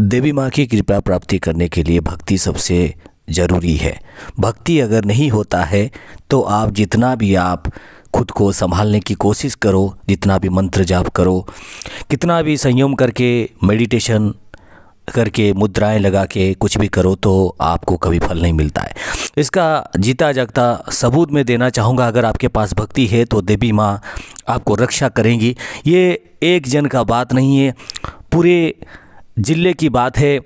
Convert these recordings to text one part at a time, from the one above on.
देवी माँ की कृपा प्राप्ति करने के लिए भक्ति सबसे ज़रूरी है भक्ति अगर नहीं होता है तो आप जितना भी आप खुद को संभालने की कोशिश करो जितना भी मंत्र जाप करो कितना भी संयम करके मेडिटेशन करके मुद्राएं लगा के कुछ भी करो तो आपको कभी फल नहीं मिलता है इसका जीता जागता सबूत मैं देना चाहूँगा अगर आपके पास भक्ति है तो देवी माँ आपको रक्षा करेंगी ये एक जन का बात नहीं है पूरे ज़िले की बात है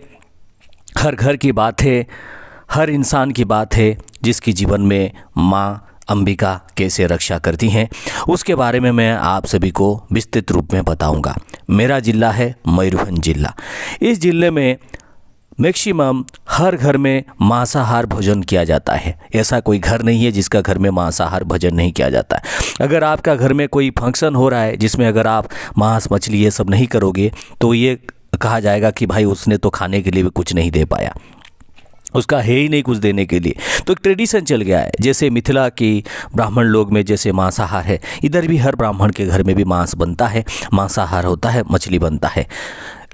हर घर की बात है हर इंसान की बात है जिसकी जीवन में माँ अंबिका कैसे रक्षा करती हैं उसके बारे में मैं आप सभी को विस्तृत रूप में बताऊंगा। मेरा ज़िला है मयूरभंज ज़िला इस ज़िले में मैक्सिमम हर घर में मांसाहार भोजन किया जाता है ऐसा कोई घर नहीं है जिसका घर में मांसाहार भोजन नहीं किया जाता है अगर आपका घर में कोई फंक्शन हो रहा है जिसमें अगर आप मांस मछली ये सब नहीं करोगे तो ये कहा जाएगा कि भाई उसने तो खाने के लिए भी कुछ नहीं दे पाया उसका है ही नहीं कुछ देने के लिए तो एक ट्रेडिशन चल गया है जैसे मिथिला की ब्राह्मण लोग में जैसे मांसाहार है इधर भी हर ब्राह्मण के घर में भी मांस बनता है मांसाहार होता है मछली बनता है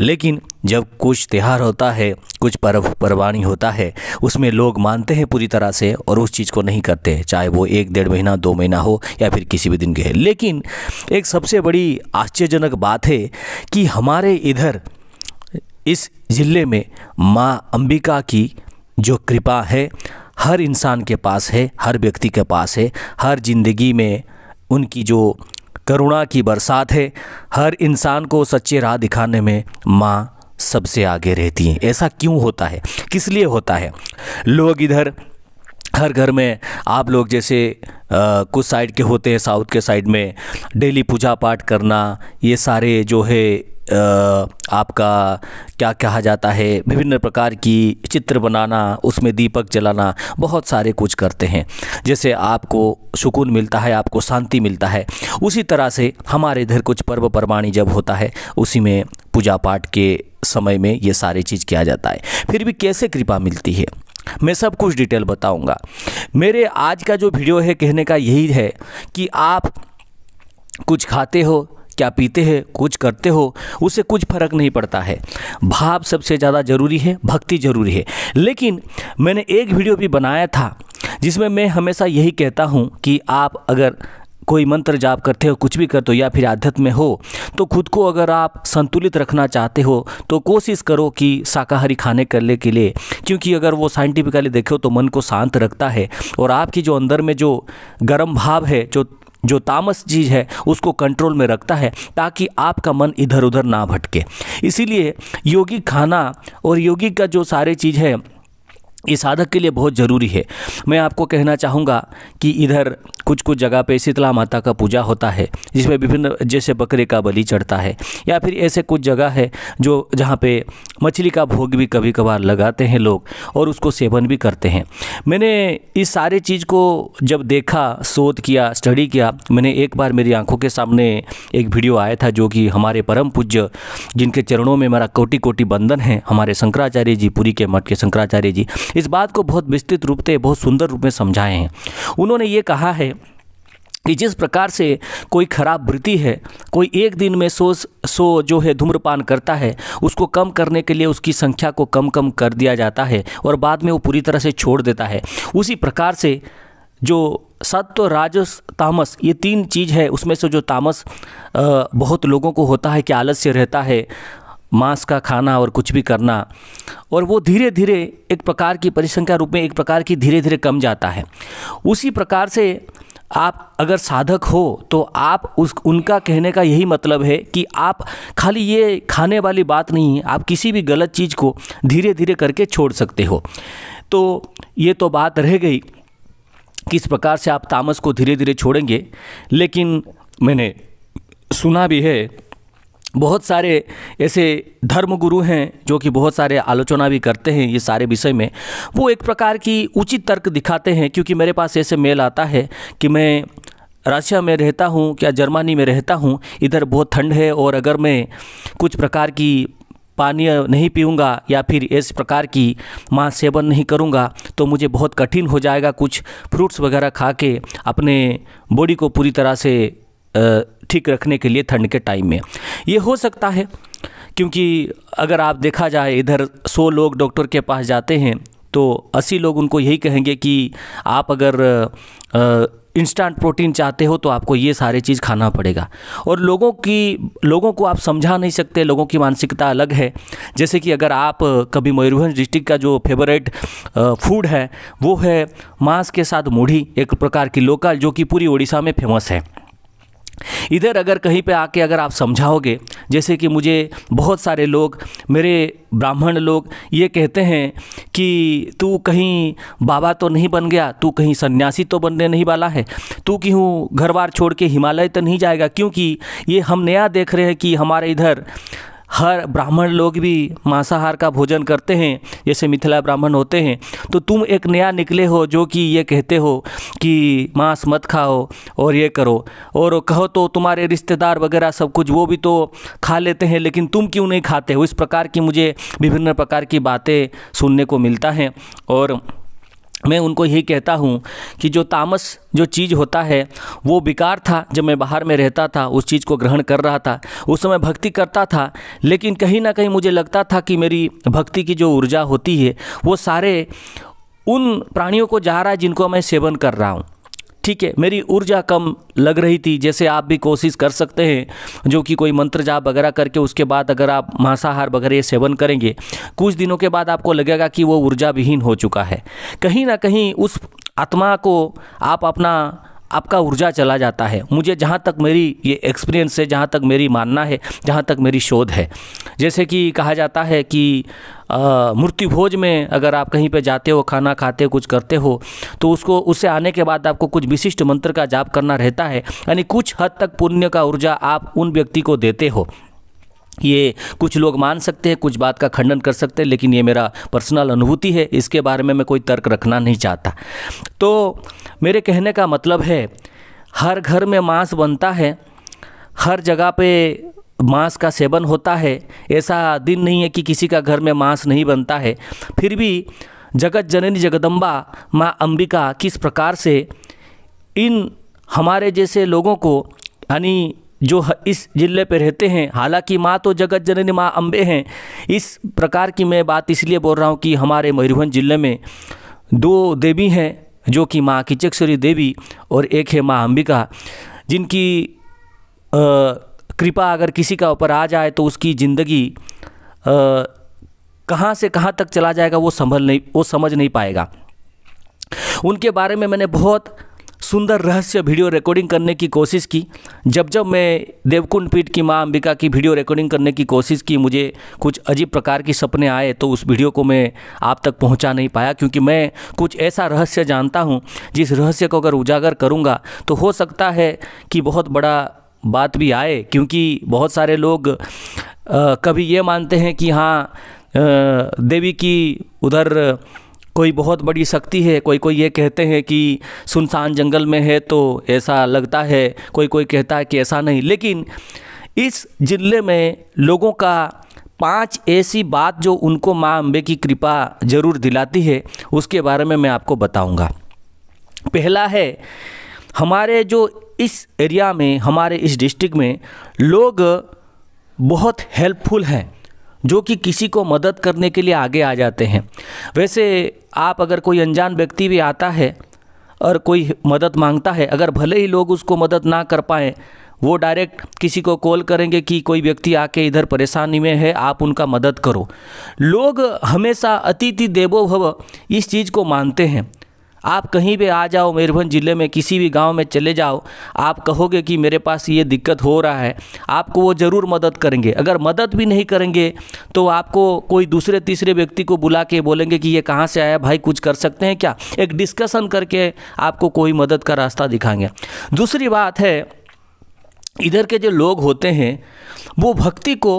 लेकिन जब कुछ त्यौहार होता है कुछ पर्व परवानी होता है उसमें लोग मानते हैं पूरी तरह से और उस चीज़ को नहीं करते हैं चाहे वो एक डेढ़ महीना दो महीना हो या फिर किसी भी दिन के लेकिन एक सबसे बड़ी आश्चर्यजनक बात है कि हमारे इधर इस ज़िले में माँ अंबिका की जो कृपा है हर इंसान के पास है हर व्यक्ति के पास है हर जिंदगी में उनकी जो करुणा की बरसात है हर इंसान को सच्चे राह दिखाने में माँ सबसे आगे रहती हैं ऐसा क्यों होता है किस लिए होता है लोग इधर हर घर में आप लोग जैसे आ, कुछ साइड के होते हैं साउथ के साइड में डेली पूजा पाठ करना ये सारे जो है आपका क्या कहा जाता है विभिन्न प्रकार की चित्र बनाना उसमें दीपक जलाना बहुत सारे कुछ करते हैं जैसे आपको सुकून मिलता है आपको शांति मिलता है उसी तरह से हमारे इधर कुछ पर्व परवाणी जब होता है उसी में पूजा पाठ के समय में ये सारे चीज़ किया जाता है फिर भी कैसे कृपा मिलती है मैं सब कुछ डिटेल बताऊंगा मेरे आज का जो वीडियो है कहने का यही है कि आप कुछ खाते हो क्या पीते हैं कुछ करते हो उससे कुछ फर्क नहीं पड़ता है भाव सबसे ज़्यादा ज़रूरी है भक्ति ज़रूरी है लेकिन मैंने एक वीडियो भी बनाया था जिसमें मैं हमेशा यही कहता हूँ कि आप अगर कोई मंत्र जाप करते हो कुछ भी करते हो या फिर आध्यात्म में हो तो खुद को अगर आप संतुलित रखना चाहते हो तो कोशिश करो कि शाकाहारी खाने करने के लिए क्योंकि अगर वो साइंटिफिकली देखो तो मन को शांत रखता है और आपकी जो अंदर में जो गर्म भाव है जो जो तामस चीज़ है उसको कंट्रोल में रखता है ताकि आपका मन इधर उधर ना भटके इसीलिए योगी खाना और योगी का जो सारे चीज़ है ये साधक के लिए बहुत ज़रूरी है मैं आपको कहना चाहूँगा कि इधर कुछ कुछ जगह पे शीतला माता का पूजा होता है जिसमें विभिन्न जैसे बकरे का बलि चढ़ता है या फिर ऐसे कुछ जगह है जो जहाँ पे मछली का भोग भी कभी कभार लगाते हैं लोग और उसको सेवन भी करते हैं मैंने इस सारे चीज़ को जब देखा शोध किया स्टडी किया मैंने एक बार मेरी आंखों के सामने एक वीडियो आया था जो कि हमारे परम पूज्य जिनके चरणों में मेरा कोटि कोटि बंधन है हमारे शंकराचार्य जी पुरी के मठ के शंकराचार्य जी इस बात को बहुत विस्तृत रूप से बहुत सुंदर रूप में समझाए हैं उन्होंने ये कहा है कि जिस प्रकार से कोई खराब वृत्ति है कोई एक दिन में सो सो जो है धूम्रपान करता है उसको कम करने के लिए उसकी संख्या को कम कम कर दिया जाता है और बाद में वो पूरी तरह से छोड़ देता है उसी प्रकार से जो सत्व राजस तामस ये तीन चीज़ है उसमें से जो तामस बहुत लोगों को होता है कि आलस्य रहता है मांस का खाना और कुछ भी करना और वो धीरे धीरे एक प्रकार की परिसंख्या रूप में एक प्रकार की धीरे धीरे कम जाता है उसी प्रकार से आप अगर साधक हो तो आप उस उनका कहने का यही मतलब है कि आप खाली ये खाने वाली बात नहीं है आप किसी भी गलत चीज़ को धीरे धीरे करके छोड़ सकते हो तो ये तो बात रह गई किस प्रकार से आप तामस को धीरे धीरे छोड़ेंगे लेकिन मैंने सुना भी है बहुत सारे ऐसे धर्मगुरु हैं जो कि बहुत सारे आलोचना भी करते हैं ये सारे विषय में वो एक प्रकार की उचित तर्क दिखाते हैं क्योंकि मेरे पास ऐसे मेल आता है कि मैं रशिया में रहता हूँ क्या जर्मनी में रहता हूँ इधर बहुत ठंड है और अगर मैं कुछ प्रकार की पानी नहीं पीऊँगा या फिर इस प्रकार की माँ सेवन नहीं करूँगा तो मुझे बहुत कठिन हो जाएगा कुछ फ्रूट्स वगैरह खा के अपने बॉडी को पूरी तरह से आ, ठीक रखने के लिए ठंड के टाइम में ये हो सकता है क्योंकि अगर आप देखा जाए इधर सौ लोग डॉक्टर के पास जाते हैं तो अस्सी लोग उनको यही कहेंगे कि आप अगर इंस्टेंट प्रोटीन चाहते हो तो आपको ये सारे चीज़ खाना पड़ेगा और लोगों की लोगों को आप समझा नहीं सकते लोगों की मानसिकता अलग है जैसे कि अगर आप कभी मयूरभंज डिस्ट्रिक्ट का जो फेवरेट फूड है वो है मांस के साथ मूढ़ी एक प्रकार की लोकल जो कि पूरी उड़ीसा में फेमस है इधर अगर कहीं पे आके अगर आप समझाओगे जैसे कि मुझे बहुत सारे लोग मेरे ब्राह्मण लोग ये कहते हैं कि तू कहीं बाबा तो नहीं बन गया तू कहीं सन्यासी तो बनने नहीं वाला है तू क्यों घर बार छोड़ के हिमालय तो नहीं जाएगा क्योंकि ये हम नया देख रहे हैं कि हमारे इधर हर ब्राह्मण लोग भी मांसाहार का भोजन करते हैं जैसे मिथिला ब्राह्मण होते हैं तो तुम एक नया निकले हो जो कि ये कहते हो कि मांस मत खाओ और ये करो और कहो तो तुम्हारे रिश्तेदार वगैरह सब कुछ वो भी तो खा लेते हैं लेकिन तुम क्यों नहीं खाते हो इस प्रकार की मुझे विभिन्न प्रकार की बातें सुनने को मिलता है और मैं उनको यही कहता हूँ कि जो तामस जो चीज़ होता है वो बेकार था जब मैं बाहर में रहता था उस चीज़ को ग्रहण कर रहा था उस समय भक्ति करता था लेकिन कहीं ना कहीं मुझे लगता था कि मेरी भक्ति की जो ऊर्जा होती है वो सारे उन प्राणियों को जा रहा है जिनको मैं सेवन कर रहा हूँ ठीक है मेरी ऊर्जा कम लग रही थी जैसे आप भी कोशिश कर सकते हैं जो कि कोई मंत्र जाप वगैरह करके उसके बाद अगर आप मांसाहार वगैरह सेवन करेंगे कुछ दिनों के बाद आपको लगेगा कि वो ऊर्जा विहीन हो चुका है कहीं ना कहीं उस आत्मा को आप अपना आपका ऊर्जा चला जाता है मुझे जहाँ तक मेरी ये एक्सपीरियंस है जहाँ तक मेरी मानना है जहाँ तक मेरी शोध है जैसे कि कहा जाता है कि मूर्ति भोज में अगर आप कहीं पे जाते हो खाना खाते हो कुछ करते हो तो उसको उससे आने के बाद आपको कुछ विशिष्ट मंत्र का जाप करना रहता है यानी कुछ हद तक पुण्य का ऊर्जा आप उन व्यक्ति को देते हो ये कुछ लोग मान सकते हैं कुछ बात का खंडन कर सकते हैं लेकिन ये मेरा पर्सनल अनुभूति है इसके बारे में मैं कोई तर्क रखना नहीं चाहता तो मेरे कहने का मतलब है हर घर में मांस बनता है हर जगह पे मांस का सेवन होता है ऐसा दिन नहीं है कि किसी का घर में मांस नहीं बनता है फिर भी जगत जननी जगदम्बा माँ अंबिका किस प्रकार से इन हमारे जैसे लोगों को यानी जो इस ज़िले पर रहते हैं हालांकि माँ तो जगत जननी माँ अम्बे हैं इस प्रकार की मैं बात इसलिए बोल रहा हूँ कि हमारे मयूरभंज ज़िले में दो देवी हैं जो कि माँ किचकेश्वरी देवी और एक है माँ अम्बिका जिनकी कृपा अगर किसी का ऊपर आ जाए तो उसकी ज़िंदगी कहाँ से कहाँ तक चला जाएगा वो संभल नहीं वो समझ नहीं पाएगा उनके बारे में मैंने बहुत सुंदर रहस्य वीडियो रिकॉर्डिंग करने की कोशिश की जब जब मैं देवकुंड पीठ की माँ अंबिका की वीडियो रिकॉर्डिंग करने की कोशिश की मुझे कुछ अजीब प्रकार की सपने आए तो उस वीडियो को मैं आप तक पहुँचा नहीं पाया क्योंकि मैं कुछ ऐसा रहस्य जानता हूँ जिस रहस्य को अगर उजागर करूँगा तो हो सकता है कि बहुत बड़ा बात भी आए क्योंकि बहुत सारे लोग आ, कभी ये मानते हैं कि हाँ देवी की उधर कोई बहुत बड़ी शक्ति है कोई कोई ये कहते हैं कि सुनसान जंगल में है तो ऐसा लगता है कोई कोई कहता है कि ऐसा नहीं लेकिन इस ज़िले में लोगों का पांच ऐसी बात जो उनको माँ अम्बे की कृपा जरूर दिलाती है उसके बारे में मैं आपको बताऊंगा पहला है हमारे जो इस एरिया में हमारे इस डिस्ट्रिक्ट में लोग बहुत हेल्पफुल हैं जो कि किसी को मदद करने के लिए आगे आ जाते हैं वैसे आप अगर कोई अनजान व्यक्ति भी आता है और कोई मदद मांगता है अगर भले ही लोग उसको मदद ना कर पाएँ वो डायरेक्ट किसी को कॉल करेंगे कि कोई व्यक्ति आके इधर परेशानी में है आप उनका मदद करो लोग हमेशा अतिथि देवो भव इस चीज़ को मानते हैं आप कहीं भी आ जाओ मयूरभंज ज़िले में किसी भी गाँव में चले जाओ आप कहोगे कि मेरे पास ये दिक्कत हो रहा है आपको वो ज़रूर मदद करेंगे अगर मदद भी नहीं करेंगे तो आपको कोई दूसरे तीसरे व्यक्ति को बुला के बोलेंगे कि ये कहाँ से आया भाई कुछ कर सकते हैं क्या एक डिस्कशन करके आपको कोई मदद का रास्ता दिखाएंगे दूसरी बात है इधर के जो लोग होते हैं वो भक्ति को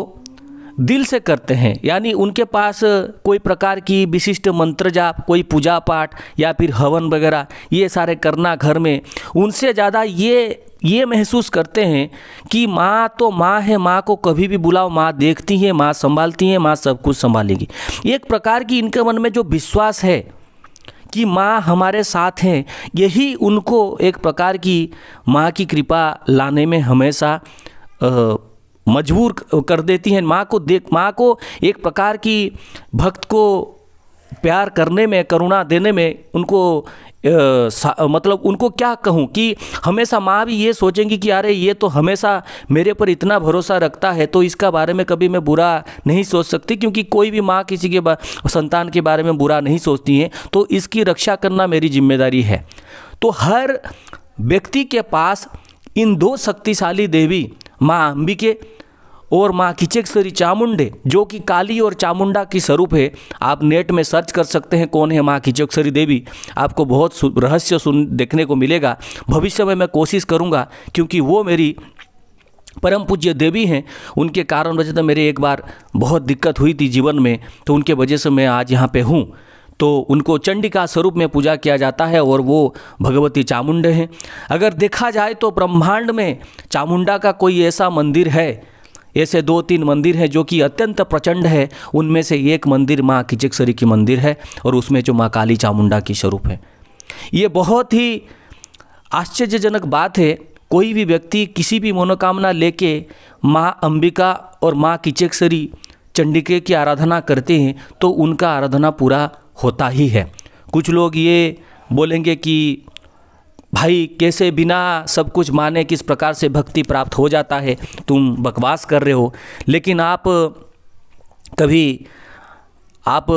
दिल से करते हैं यानी उनके पास कोई प्रकार की विशिष्ट मंत्र जाप कोई पूजा पाठ या फिर हवन वगैरह ये सारे करना घर में उनसे ज़्यादा ये ये महसूस करते हैं कि माँ तो माँ है माँ को कभी भी बुलाओ माँ देखती है माँ संभालती है माँ सब कुछ संभालेगी एक प्रकार की इनके मन में जो विश्वास है कि माँ हमारे साथ हैं यही उनको एक प्रकार की माँ की कृपा लाने में हमेशा मजबूर कर देती हैं माँ को देख माँ को एक प्रकार की भक्त को प्यार करने में करुणा देने में उनको आ, मतलब उनको क्या कहूँ कि हमेशा माँ भी ये सोचेंगी कि अरे ये तो हमेशा मेरे पर इतना भरोसा रखता है तो इसका बारे में कभी मैं बुरा नहीं सोच सकती क्योंकि कोई भी माँ किसी के संतान के बारे में बुरा नहीं सोचती है तो इसकी रक्षा करना मेरी जिम्मेदारी है तो हर व्यक्ति के पास इन दो शक्तिशाली देवी माँ अंबिके और माँ किचेकसरी चामुंडे जो कि काली और चामुंडा की स्वरूप है आप नेट में सर्च कर सकते हैं कौन है माँ किचेकसरी देवी आपको बहुत रहस्य सुन देखने को मिलेगा भविष्य में मैं कोशिश करूँगा क्योंकि वो मेरी परम पूज्य देवी हैं उनके कारण वजह से मेरे एक बार बहुत दिक्कत हुई थी जीवन में तो उनके वजह से मैं आज यहाँ पे हूँ तो उनको चंडिका स्वरूप में पूजा किया जाता है और वो भगवती चामुंडे हैं अगर देखा जाए तो ब्रह्मांड में चामुंडा का कोई ऐसा मंदिर है ऐसे दो तीन मंदिर हैं जो कि अत्यंत प्रचंड है उनमें से एक मंदिर माँ किचकसरी की मंदिर है और उसमें जो माँ काली चामुंडा की स्वरूप है ये बहुत ही आश्चर्यजनक बात है कोई भी व्यक्ति किसी भी मनोकामना लेके माँ अंबिका और माँ किचकसरी चंडिके की आराधना करते हैं तो उनका आराधना पूरा होता ही है कुछ लोग ये बोलेंगे कि भाई कैसे बिना सब कुछ माने किस प्रकार से भक्ति प्राप्त हो जाता है तुम बकवास कर रहे हो लेकिन आप कभी आप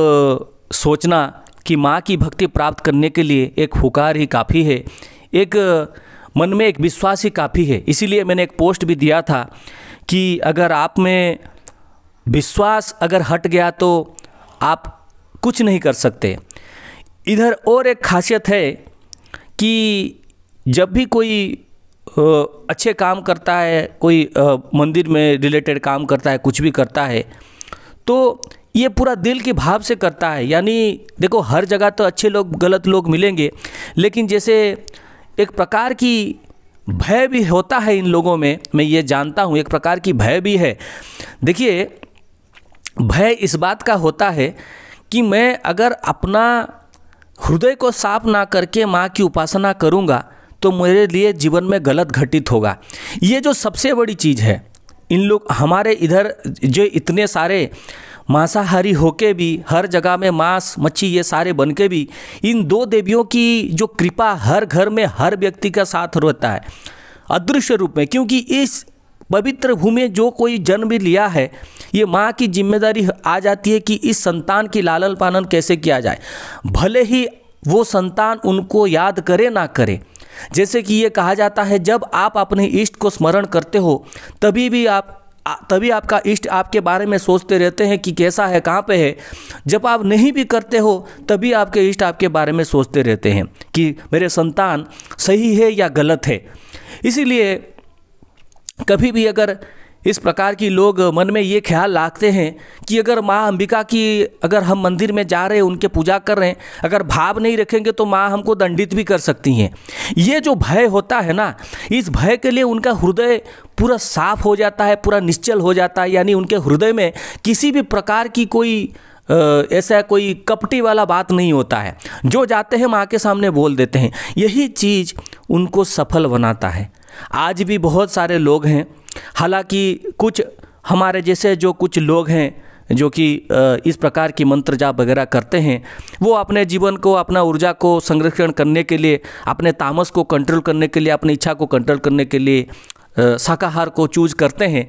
सोचना कि माँ की भक्ति प्राप्त करने के लिए एक हुकार ही काफ़ी है एक मन में एक विश्वास ही काफ़ी है इसीलिए मैंने एक पोस्ट भी दिया था कि अगर आप में विश्वास अगर हट गया तो आप कुछ नहीं कर सकते इधर और एक खासियत है कि जब भी कोई अच्छे काम करता है कोई मंदिर में रिलेटेड काम करता है कुछ भी करता है तो ये पूरा दिल के भाव से करता है यानी देखो हर जगह तो अच्छे लोग गलत लोग मिलेंगे लेकिन जैसे एक प्रकार की भय भी होता है इन लोगों में मैं ये जानता हूँ एक प्रकार की भय भी है देखिए भय इस बात का होता है कि मैं अगर अपना हृदय को साफ ना करके माँ की उपासना करूँगा तो मेरे लिए जीवन में गलत घटित होगा ये जो सबसे बड़ी चीज़ है इन लोग हमारे इधर जो इतने सारे मांसाहारी होके भी हर जगह में मांस मच्छी ये सारे बन के भी इन दो देवियों की जो कृपा हर घर में हर व्यक्ति का साथ रहता है अदृश्य रूप में क्योंकि इस पवित्र भूमि जो कोई जन्म भी लिया है ये माँ की जिम्मेदारी आ जाती है कि इस संतान की लालन पालन कैसे किया जाए भले ही वो संतान उनको याद करे ना करे जैसे कि ये कहा जाता है जब आप अपने इष्ट को स्मरण करते हो तभी भी आप तभी आपका इष्ट आपके बारे में सोचते रहते हैं कि कैसा है कहाँ पे है जब आप नहीं भी करते हो तभी आपके इष्ट आपके बारे में सोचते रहते हैं कि मेरे संतान सही है या गलत है इसीलिए कभी भी अगर इस प्रकार की लोग मन में ये ख्याल लाते हैं कि अगर माँ अंबिका की अगर हम मंदिर में जा रहे हैं उनके पूजा कर रहे हैं अगर भाव नहीं रखेंगे तो माँ हमको दंडित भी कर सकती हैं ये जो भय होता है ना इस भय के लिए उनका हृदय पूरा साफ हो जाता है पूरा निश्चल हो जाता है यानी उनके हृदय में किसी भी प्रकार की कोई ऐसा कोई कपटी वाला बात नहीं होता है जो जाते हैं माँ के सामने बोल देते हैं यही चीज़ उनको सफल बनाता है आज भी बहुत सारे लोग हैं हालांकि कुछ हमारे जैसे जो कुछ लोग हैं जो कि इस प्रकार की मंत्र जाप वगैरह करते हैं वो अपने जीवन को अपना ऊर्जा को संरक्षण करने के लिए अपने तामस को कंट्रोल करने के लिए अपनी इच्छा को कंट्रोल करने के लिए शाकाहार को चूज करते हैं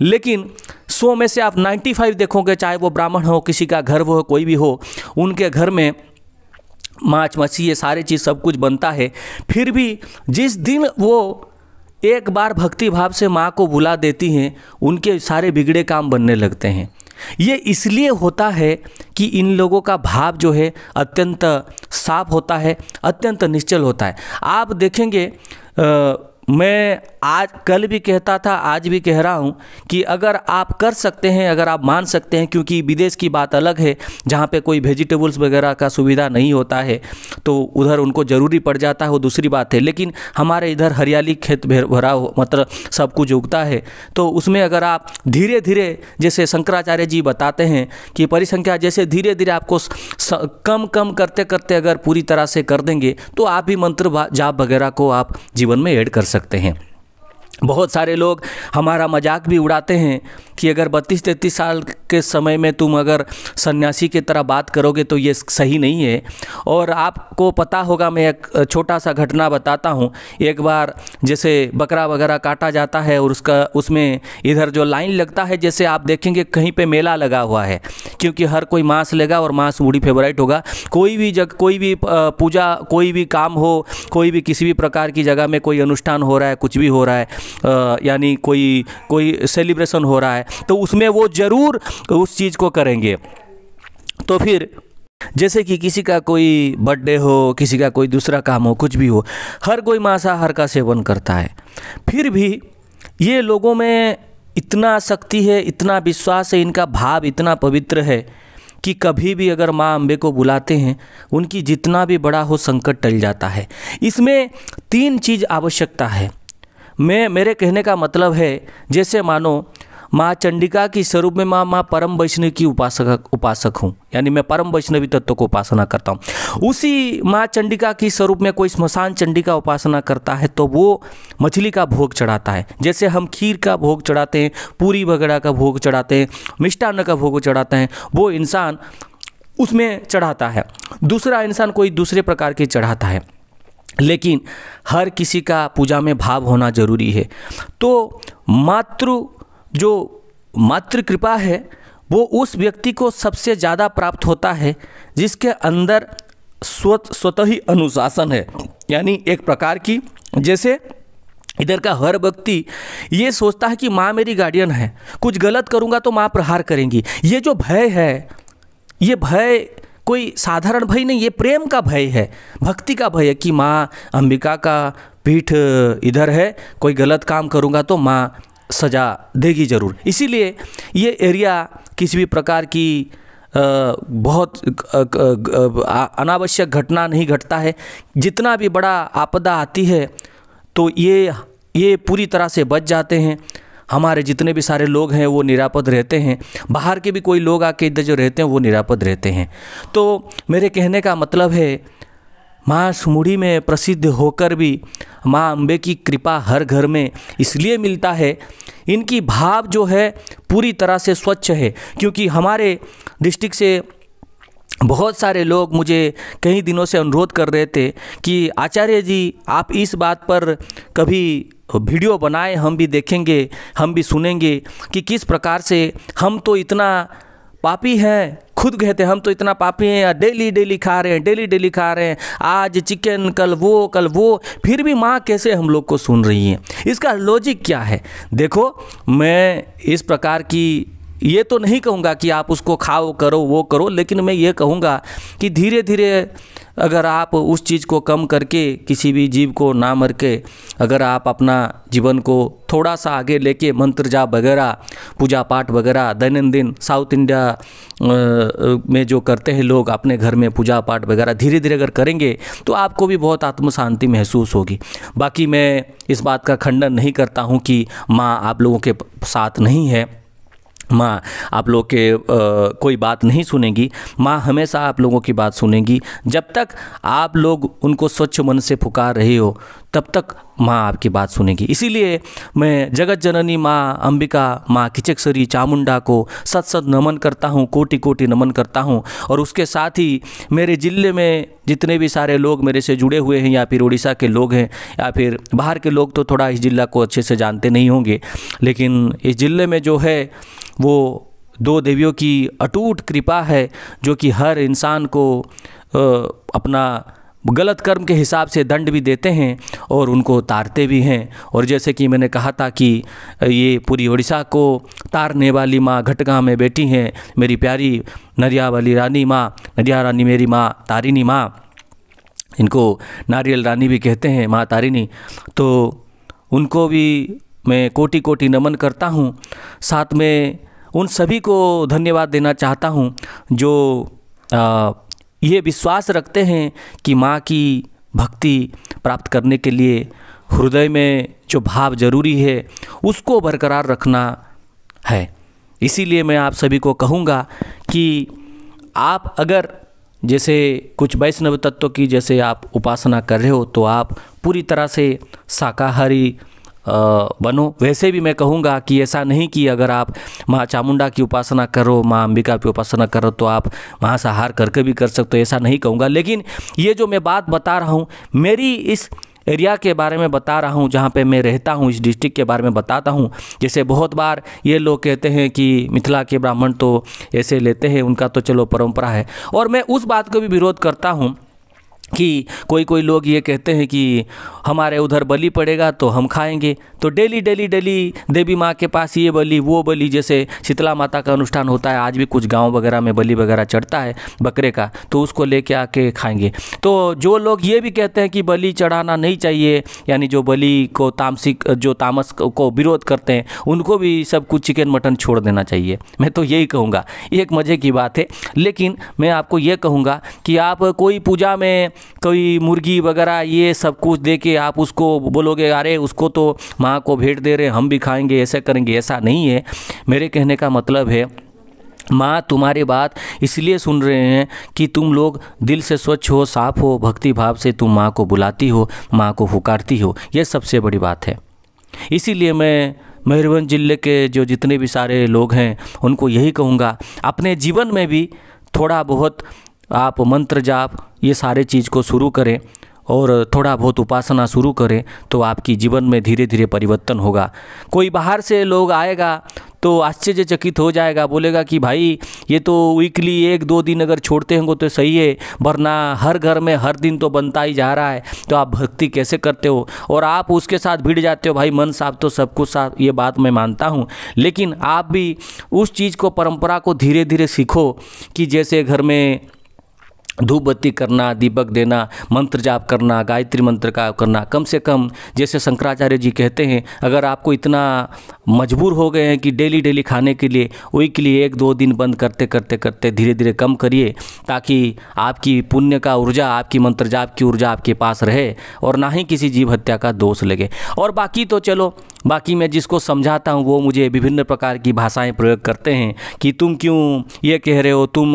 लेकिन सो में से आप 95 देखोगे चाहे वो ब्राह्मण हो किसी का घर वो हो कोई भी हो उनके घर में माछ मछी ये सारे चीज़ सब कुछ बनता है फिर भी जिस दिन वो एक बार भक्ति भाव से माँ को बुला देती हैं उनके सारे बिगड़े काम बनने लगते हैं ये इसलिए होता है कि इन लोगों का भाव जो है अत्यंत साफ होता है अत्यंत निश्चल होता है आप देखेंगे आ, मैं आज कल भी कहता था आज भी कह रहा हूँ कि अगर आप कर सकते हैं अगर आप मान सकते हैं क्योंकि विदेश की बात अलग है जहाँ पे कोई वेजिटेबल्स वगैरह का सुविधा नहीं होता है तो उधर उनको ज़रूरी पड़ जाता है वो दूसरी बात है लेकिन हमारे इधर हरियाली खेत भरा हो मतलब सब कुछ उगता है तो उसमें अगर आप धीरे धीरे जैसे शंकराचार्य जी बताते हैं कि परिसंख्या जैसे धीरे धीरे आपको स, कम कम करते करते अगर पूरी तरह से कर देंगे तो आप भी मंत्र जाप वगैरह को आप जीवन में ऐड कर सकते सकते हैं बहुत सारे लोग हमारा मजाक भी उड़ाते हैं कि अगर बत्तीस तैंतीस साल के समय में तुम अगर सन्यासी की तरह बात करोगे तो ये सही नहीं है और आपको पता होगा मैं एक छोटा सा घटना बताता हूँ एक बार जैसे बकरा वगैरह काटा जाता है और उसका उसमें इधर जो लाइन लगता है जैसे आप देखेंगे कहीं पर मेला लगा हुआ है क्योंकि हर कोई मांस लेगा और मांस बूढ़ी फेवरेट होगा कोई भी जग कोई भी पूजा कोई भी काम हो कोई भी किसी भी प्रकार की जगह में कोई अनुष्ठान हो रहा है कुछ भी हो रहा है यानी कोई कोई सेलिब्रेशन हो रहा है तो उसमें वो ज़रूर उस चीज़ को करेंगे तो फिर जैसे कि किसी का कोई बर्थडे हो किसी का कोई दूसरा काम हो कुछ भी हो हर कोई मांसाहार का सेवन करता है फिर भी ये लोगों में इतना शक्ति है इतना विश्वास है इनका भाव इतना पवित्र है कि कभी भी अगर माँ अम्बे को बुलाते हैं उनकी जितना भी बड़ा हो संकट टल जाता है इसमें तीन चीज़ आवश्यकता है मैं मेरे कहने का मतलब है जैसे मानो माँ चंडिका के स्वरूप में माँ माँ परम वैष्णव की उपासक उपासक हूँ यानी मैं परम वैष्णवी तत्व को उपासना करता हूँ उसी माँ चंडिका की स्वरूप में कोई स्मशान चंडी का उपासना करता है तो वो मछली का भोग चढ़ाता है जैसे हम खीर का भोग चढ़ाते हैं पूरी वगैरह का भोग चढ़ाते हैं मिष्टान्न का भोग चढ़ाते हैं वो इंसान उसमें चढ़ाता है दूसरा इंसान कोई दूसरे प्रकार के चढ़ाता है लेकिन हर किसी का पूजा में भाव होना जरूरी है तो मातृ जो मातृ कृपा है वो उस व्यक्ति को सबसे ज़्यादा प्राप्त होता है जिसके अंदर स्वत ही अनुशासन है यानी एक प्रकार की जैसे इधर का हर व्यक्ति ये सोचता है कि माँ मेरी गार्डियन है कुछ गलत करूँगा तो माँ प्रहार करेंगी ये जो भय है ये भय कोई साधारण भय नहीं ये प्रेम का भय है भक्ति का भय है कि माँ अंबिका का पीठ इधर है कोई गलत काम करूँगा तो माँ सज़ा देगी ज़रूर इसीलिए ये एरिया किसी भी प्रकार की बहुत अनावश्यक घटना नहीं घटता है जितना भी बड़ा आपदा आती है तो ये ये पूरी तरह से बच जाते हैं हमारे जितने भी सारे लोग हैं वो निरापद रहते हैं बाहर के भी कोई लोग आके इधर जो रहते हैं वो निरापद रहते हैं तो मेरे कहने का मतलब है माँ सुमुढ़ी में प्रसिद्ध होकर भी माँ अम्बे की कृपा हर घर में इसलिए मिलता है इनकी भाव जो है पूरी तरह से स्वच्छ है क्योंकि हमारे डिस्ट्रिक्ट से बहुत सारे लोग मुझे कई दिनों से अनुरोध कर रहे थे कि आचार्य जी आप इस बात पर कभी वीडियो बनाए हम भी देखेंगे हम भी सुनेंगे कि किस प्रकार से हम तो इतना पापी हैं खुद कहते हैं हम तो इतना पापी हैं या डेली डेली खा रहे हैं डेली डेली खा रहे हैं आज चिकन कल वो कल वो फिर भी माँ कैसे हम लोग को सुन रही हैं इसका लॉजिक क्या है देखो मैं इस प्रकार की ये तो नहीं कहूँगा कि आप उसको खाओ करो वो करो लेकिन मैं ये कहूँगा कि धीरे धीरे अगर आप उस चीज़ को कम करके किसी भी जीव को ना मर के अगर आप अपना जीवन को थोड़ा सा आगे लेके मंत्र जाप वगैरह पूजा पाठ वगैरह दैनंदिन साउथ इंडिया में जो करते हैं लोग अपने घर में पूजा पाठ वगैरह धीरे धीरे अगर करेंगे तो आपको भी बहुत आत्म शांति महसूस होगी बाकी मैं इस बात का खंडन नहीं करता हूँ कि माँ आप लोगों के साथ नहीं है माँ आप लोग के आ, कोई बात नहीं सुनेगी माँ हमेशा आप लोगों की बात सुनेगी जब तक आप लोग उनको स्वच्छ मन से पुकार रहे हो तब तक माँ आपकी बात सुनेगी इसीलिए मैं जगत जननी माँ अंबिका माँ किचकसरी चामुंडा को सत सत नमन करता हूँ कोटि कोटि नमन करता हूँ और उसके साथ ही मेरे ज़िले में जितने भी सारे लोग मेरे से जुड़े हुए हैं या फिर उड़ीसा के लोग हैं या फिर बाहर के लोग तो थोड़ा इस ज़िला को अच्छे से जानते नहीं होंगे लेकिन इस ज़िले में जो है वो दो देवियों की अटूट कृपा है जो कि हर इंसान को अपना गलत कर्म के हिसाब से दंड भी देते हैं और उनको तारते भी हैं और जैसे कि मैंने कहा था कि ये पूरी उड़ीसा को तारने वाली माँ घटगा में बैठी हैं मेरी प्यारी नरिया वाली रानी माँ नरिया रानी मेरी माँ तारिनी माँ इनको नारियल रानी भी कहते हैं माँ तारिनी तो उनको भी मैं कोटि कोटि नमन करता हूँ साथ में उन सभी को धन्यवाद देना चाहता हूँ जो आ, ये विश्वास रखते हैं कि माँ की भक्ति प्राप्त करने के लिए हृदय में जो भाव जरूरी है उसको बरकरार रखना है इसीलिए मैं आप सभी को कहूँगा कि आप अगर जैसे कुछ वैष्णव तत्व की जैसे आप उपासना कर रहे हो तो आप पूरी तरह से शाकाहारी बनो वैसे भी मैं कहूँगा कि ऐसा नहीं कि अगर आप माँ चामुंडा की उपासना करो माँ अंबिका की उपासना करो तो आप महासहार करके भी कर सकते हो ऐसा नहीं कहूँगा लेकिन ये जो मैं बात बता रहा हूँ मेरी इस एरिया के बारे में बता रहा हूँ जहाँ पे मैं रहता हूँ इस डिस्ट्रिक्ट के बारे में बताता हूँ जैसे बहुत बार ये लोग कहते हैं कि मिथिला के ब्राह्मण तो ऐसे लेते हैं उनका तो चलो परंपरा है और मैं उस बात का भी विरोध करता हूँ कि कोई कोई लोग ये कहते हैं कि हमारे उधर बलि पड़ेगा तो हम खाएंगे तो डेली डेली डेली देवी माँ के पास ये बलि वो बलि जैसे शीतला माता का अनुष्ठान होता है आज भी कुछ गांव वगैरह में बलि वगैरह चढ़ता है बकरे का तो उसको लेके आके खाएंगे तो जो लोग ये भी कहते हैं कि बलि चढ़ाना नहीं चाहिए यानी जो बलि को तामसिक जो तामस को विरोध करते हैं उनको भी सब कुछ चिकन मटन छोड़ देना चाहिए मैं तो यही कहूँगा एक मज़े की बात है लेकिन मैं आपको ये कहूँगा कि आप कोई पूजा में कोई मुर्गी वगैरह ये सब कुछ दे के आप उसको बोलोगे अरे उसको तो माँ को भेंट दे रहे हम भी खाएंगे ऐसा करेंगे ऐसा नहीं है मेरे कहने का मतलब है माँ तुम्हारी बात इसलिए सुन रहे हैं कि तुम लोग दिल से स्वच्छ हो साफ हो भक्ति भाव से तुम माँ को बुलाती हो माँ को हुकारती हो यह सबसे बड़ी बात है इसीलिए मैं मयूरभंज जिले के जो जितने भी सारे लोग हैं उनको यही कहूँगा अपने जीवन में भी थोड़ा बहुत आप मंत्र जाप ये सारे चीज़ को शुरू करें और थोड़ा बहुत उपासना शुरू करें तो आपकी जीवन में धीरे धीरे परिवर्तन होगा कोई बाहर से लोग आएगा तो आश्चर्यचकित हो जाएगा बोलेगा कि भाई ये तो वीकली एक दो दिन अगर छोड़ते होंगे तो सही है वरना हर घर में हर दिन तो बनता ही जा रहा है तो आप भक्ति कैसे करते हो और आप उसके साथ भिड़ जाते हो भाई मन साहब तो सब कुछ साफ ये बात मैं मानता हूँ लेकिन आप भी उस चीज़ को परंपरा को धीरे धीरे सीखो कि जैसे घर में धूप बत्ती करना दीपक देना मंत्र जाप करना गायत्री मंत्र का करना कम से कम जैसे शंकराचार्य जी कहते हैं अगर आपको इतना मजबूर हो गए हैं कि डेली डेली खाने के लिए वही के लिए एक दो दिन बंद करते करते करते धीरे धीरे कम करिए ताकि आपकी पुण्य का ऊर्जा आपकी मंत्र जाप की ऊर्जा आपके पास रहे और ना ही किसी जीव हत्या का दोष लगे और बाकी तो चलो बाकी मैं जिसको समझाता हूँ वो मुझे विभिन्न प्रकार की भाषाएं प्रयोग करते हैं कि तुम क्यों ये कह रहे हो तुम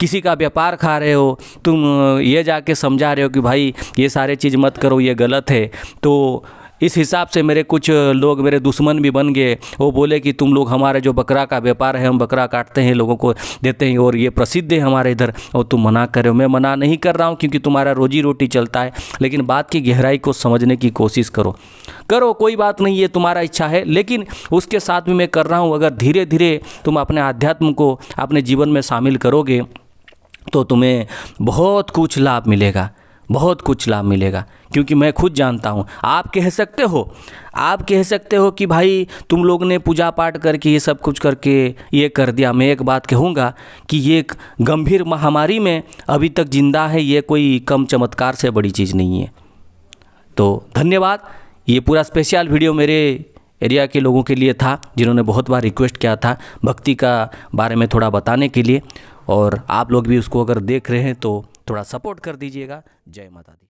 किसी का व्यापार खा रहे हो तुम ये जाके समझा रहे हो कि भाई ये सारे चीज़ मत करो ये गलत है तो इस हिसाब से मेरे कुछ लोग मेरे दुश्मन भी बन गए वो बोले कि तुम लोग हमारे जो बकरा का व्यापार है हम बकरा काटते हैं लोगों को देते हैं और ये प्रसिद्ध है हमारे इधर और तुम मना हो मैं मना नहीं कर रहा हूँ क्योंकि तुम्हारा रोजी रोटी चलता है लेकिन बात की गहराई को समझने की कोशिश करो करो कोई बात नहीं ये तुम्हारा इच्छा है लेकिन उसके साथ भी मैं कर रहा हूँ अगर धीरे धीरे तुम अपने आध्यात्म को अपने जीवन में शामिल करोगे तो तुम्हें बहुत कुछ लाभ मिलेगा बहुत कुछ लाभ मिलेगा क्योंकि मैं खुद जानता हूँ आप कह सकते हो आप कह सकते हो कि भाई तुम लोग ने पूजा पाठ करके ये सब कुछ करके ये कर दिया मैं एक बात कहूँगा कि ये एक गंभीर महामारी में अभी तक जिंदा है ये कोई कम चमत्कार से बड़ी चीज़ नहीं है तो धन्यवाद ये पूरा स्पेशल वीडियो मेरे एरिया के लोगों के लिए था जिन्होंने बहुत बार रिक्वेस्ट किया था भक्ति का बारे में थोड़ा बताने के लिए और आप लोग भी उसको अगर देख रहे हैं तो थोड़ा सपोर्ट कर दीजिएगा जय माता दी